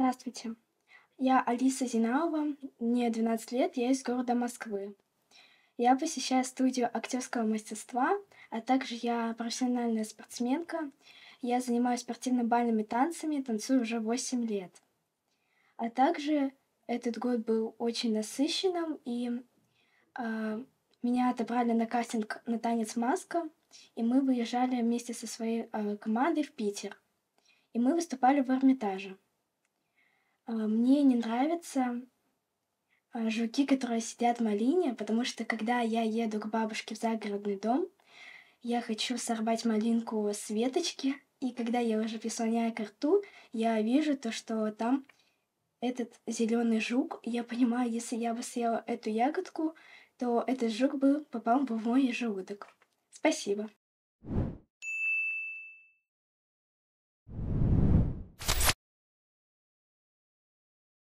Здравствуйте. Я Алиса Зинаова, мне 12 лет, я из города Москвы. Я посещаю студию актерского мастерства, а также я профессиональная спортсменка. Я занимаюсь спортивно-бальными танцами, танцую уже 8 лет. А также этот год был очень насыщенным, и э, меня отобрали на кастинг на танец маска, и мы выезжали вместе со своей э, командой в Питер. И мы выступали в Эрмитаже. А, мне не нравятся а, жуки, которые сидят в малине, потому что когда я еду к бабушке в загородный дом, я хочу сорвать малинку с веточки, и когда я уже прислоняю к рту, я вижу то, что там этот зеленый жук. Я понимаю, если я бы съела эту ягодку, то этот жук бы попал бы в мой желудок. Спасибо.